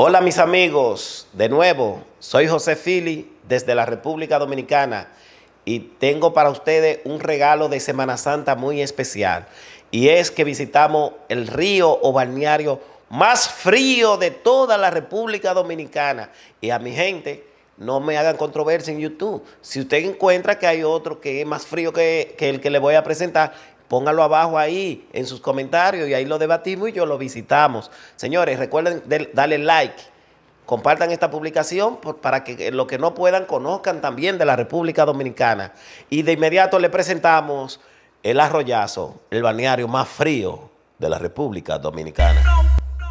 Hola mis amigos, de nuevo, soy José Fili desde la República Dominicana y tengo para ustedes un regalo de Semana Santa muy especial. Y es que visitamos el río o balneario más frío de toda la República Dominicana. Y a mi gente, no me hagan controversia en YouTube. Si usted encuentra que hay otro que es más frío que, que el que le voy a presentar, Póngalo abajo ahí en sus comentarios y ahí lo debatimos y yo lo visitamos. Señores, recuerden darle like, compartan esta publicación para que los que no puedan conozcan también de la República Dominicana. Y de inmediato le presentamos el arroyazo, el balneario más frío de la República Dominicana.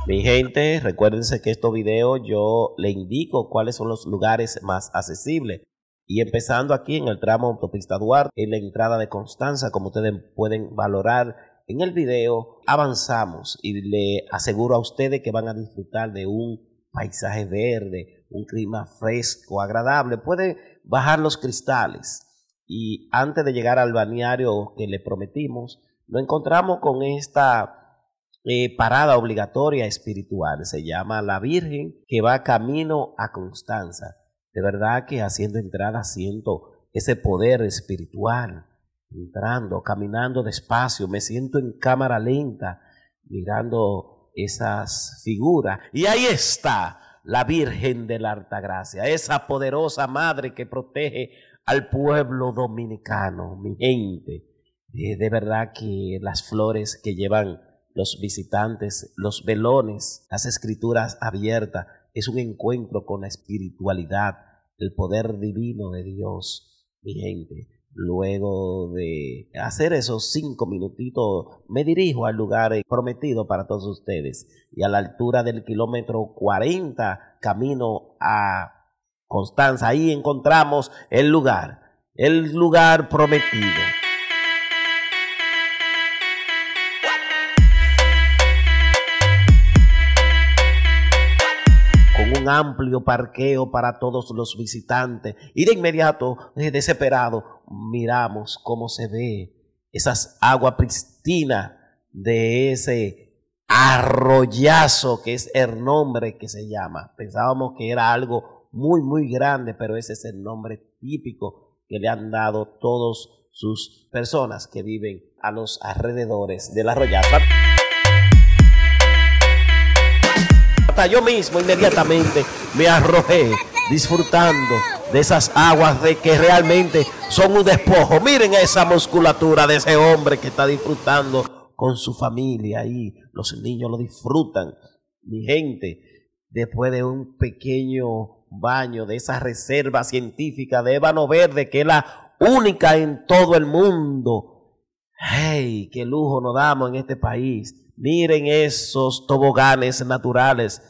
Mi gente, recuérdense que estos videos yo le indico cuáles son los lugares más accesibles y empezando aquí en el tramo Autopista Duarte, en la entrada de Constanza, como ustedes pueden valorar en el video, avanzamos y le aseguro a ustedes que van a disfrutar de un paisaje verde, un clima fresco, agradable. Pueden bajar los cristales y antes de llegar al balneario que le prometimos, nos encontramos con esta eh, parada obligatoria espiritual. Se llama La Virgen que va camino a Constanza de verdad que haciendo entrada, siento ese poder espiritual, entrando, caminando despacio, me siento en cámara lenta, mirando esas figuras. Y ahí está la Virgen de la Altagracia, esa poderosa madre que protege al pueblo dominicano, mi gente. Eh, de verdad que las flores que llevan los visitantes, los velones, las escrituras abiertas, es un encuentro con la espiritualidad, el poder divino de Dios, mi gente. Luego de hacer esos cinco minutitos, me dirijo al lugar eh, prometido para todos ustedes. Y a la altura del kilómetro 40, camino a Constanza, ahí encontramos el lugar, el lugar prometido. amplio parqueo para todos los visitantes. Y de inmediato, eh, desesperado, miramos cómo se ve esas aguas pristinas de ese arroyazo que es el nombre que se llama. Pensábamos que era algo muy, muy grande, pero ese es el nombre típico que le han dado todos sus personas que viven a los alrededores del arroyazo. yo mismo inmediatamente me arrojé disfrutando de esas aguas de que realmente son un despojo. Miren esa musculatura de ese hombre que está disfrutando con su familia y los niños lo disfrutan. Mi gente, después de un pequeño baño de esa reserva científica de ébano verde que es la única en todo el mundo. ¡Hey! ¡Qué lujo nos damos en este país! Miren esos toboganes naturales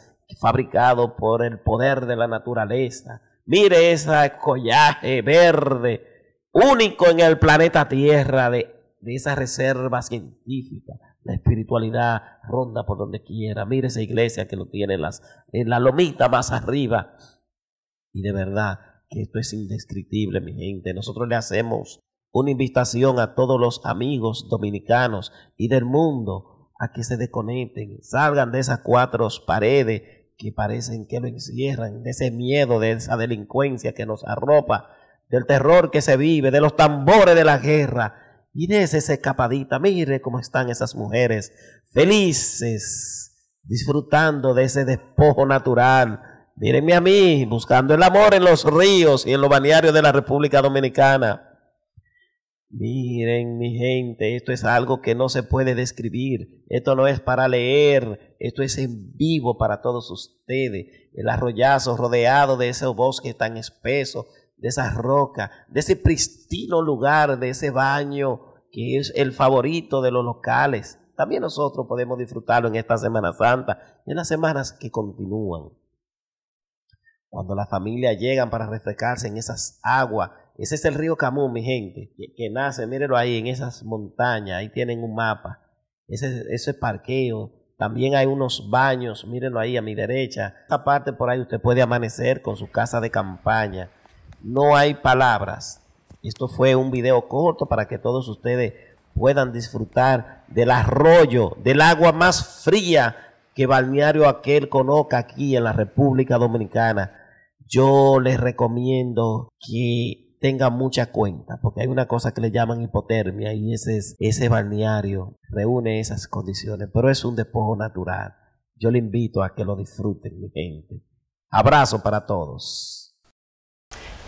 fabricados por el poder de la naturaleza. Mire ese collaje verde, único en el planeta Tierra de, esa reserva científica. La espiritualidad ronda por donde quiera. Mire esa iglesia que lo tiene las, en la lomita más arriba. Y de verdad que esto es indescriptible, mi gente. Nosotros le hacemos una invitación a todos los amigos dominicanos y del mundo a que se desconecten, salgan de esas cuatro paredes que parecen que lo encierran, de ese miedo, de esa delincuencia que nos arropa, del terror que se vive, de los tambores de la guerra. Y de esa escapadita, mire cómo están esas mujeres, felices, disfrutando de ese despojo natural. Mírenme a mí, buscando el amor en los ríos y en los balnearios de la República Dominicana. Miren, mi gente, esto es algo que no se puede describir. Esto no es para leer, esto es en vivo para todos ustedes. El arroyazo rodeado de ese bosque tan espeso, de esa roca de ese pristino lugar, de ese baño que es el favorito de los locales. También nosotros podemos disfrutarlo en esta Semana Santa y en las semanas que continúan. Cuando las familias llegan para refrescarse en esas aguas, ese es el río Camón, mi gente, que, nace, mírenlo ahí, en esas montañas, ahí tienen un mapa. Ese, ese parqueo, también hay unos baños, mírenlo ahí a mi derecha. Esta parte por ahí usted puede amanecer con su casa de campaña. No hay palabras. Esto fue un video corto para que todos ustedes puedan disfrutar del arroyo, del agua más fría que Balneario Aquel conozca aquí en la República Dominicana. Yo les recomiendo que tenga mucha cuenta, porque hay una cosa que le llaman hipotermia y ese, ese balneario reúne esas condiciones, pero es un despojo natural. Yo le invito a que lo disfruten, mi gente. Abrazo para todos.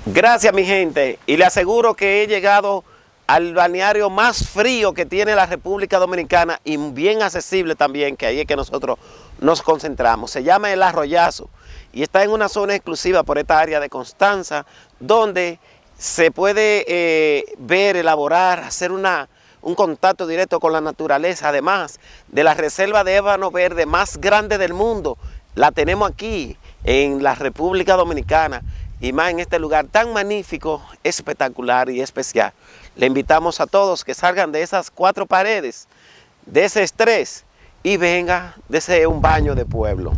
Gracias, mi gente, y le aseguro que he llegado al balneario más frío que tiene la República Dominicana y bien accesible también, que ahí es que nosotros nos concentramos. Se llama El Arroyazo y está en una zona exclusiva por esta área de Constanza, donde se puede eh, ver, elaborar, hacer un contacto directo con la naturaleza. Además de la reserva de ébano verde más grande del mundo, la tenemos aquí en la República Dominicana y más en este lugar tan magnífico, espectacular y especial. Le invitamos a todos que salgan de esas cuatro paredes, de ese estrés y venga, desee un baño de pueblo.